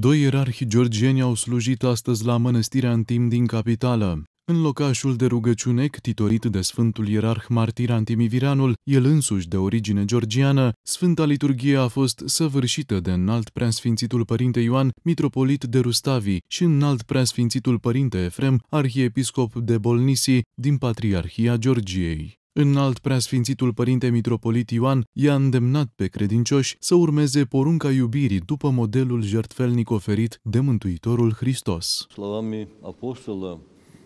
Doi ierarhi georgieni au slujit astăzi la mănăstirea în timp din capitală. În locașul de rugăciune, ctitorit de Sfântul Ierarh Martir Antimiviranul, el însuși de origine georgiană, Sfânta Liturghie a fost săvârșită de înalt preasfințitul Părinte Ioan, mitropolit de Rustavi, și înalt preasfințitul Părinte Efrem, arhiepiscop de Bolnisi, din Patriarhia Georgiei. Înalt preasfințitul părinte mitropolit Ioan i-a îndemnat pe credincioși să urmeze porunca iubirii după modelul jertfelnic oferit de Mântuitorul Hristos. Slavami apostolă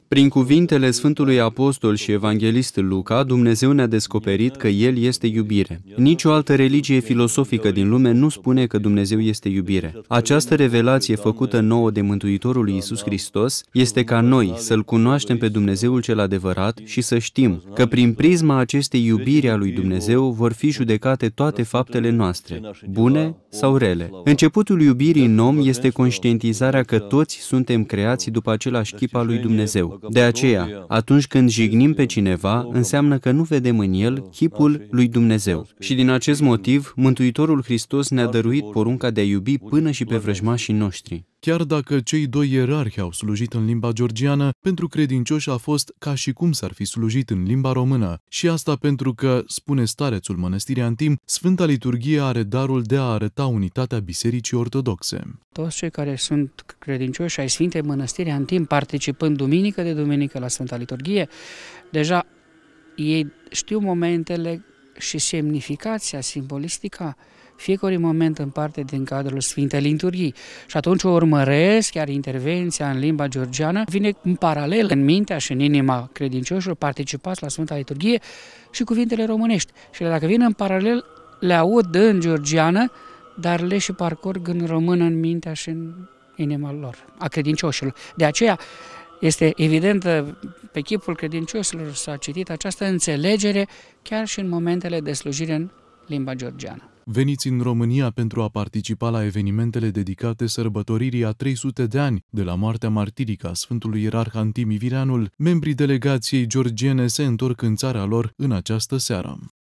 prin cuvintele Sfântului Apostol și Evanghelist Luca, Dumnezeu ne-a descoperit că El este iubire. Nici o altă religie filosofică din lume nu spune că Dumnezeu este iubire. Această revelație făcută nouă de Mântuitorul Iisus Hristos este ca noi să-L cunoaștem pe Dumnezeul cel adevărat și să știm că prin prisma acestei iubiri a lui Dumnezeu vor fi judecate toate faptele noastre, bune sau rele. Începutul iubirii în om este conștientizarea că toți suntem creați după același chip al lui Dumnezeu. De aceea, atunci când jignim pe cineva, înseamnă că nu vedem în el chipul lui Dumnezeu. Și din acest motiv, Mântuitorul Hristos ne-a dăruit porunca de a iubi până și pe vrăjmașii noștri. Chiar dacă cei doi ierarhi au slujit în limba georgiană, pentru credincioși a fost ca și cum s-ar fi slujit în limba română. Și asta pentru că, spune starețul mănăstirii Antim, Sfânta Liturghie are darul de a arăta unitatea Bisericii Ortodoxe. Toți cei care sunt credincioși ai Sfintei Mănăstiri Antim, participând duminică de duminică la Sfânta Liturghie, deja ei știu momentele și semnificația simbolistică fiecare moment în parte din cadrul Sfintei Linturghii. Și atunci o urmăresc, chiar intervenția în limba georgiană vine în paralel în mintea și în inima credincioșilor participați la Sfânta Liturghie și cuvintele românești. Și dacă vin în paralel, le aud în georgiană, dar le și parcurg în română în mintea și în inima lor, a credincioșilor. De aceea, este evident pe chipul credincioșilor s-a citit această înțelegere chiar și în momentele de slujire în limba georgiană veniți în România pentru a participa la evenimentele dedicate sărbătoririi a 300 de ani de la moartea martirică a Sfântului Ierarh Antimi Vireanul, membrii delegației georgiene se întorc în țara lor în această seară.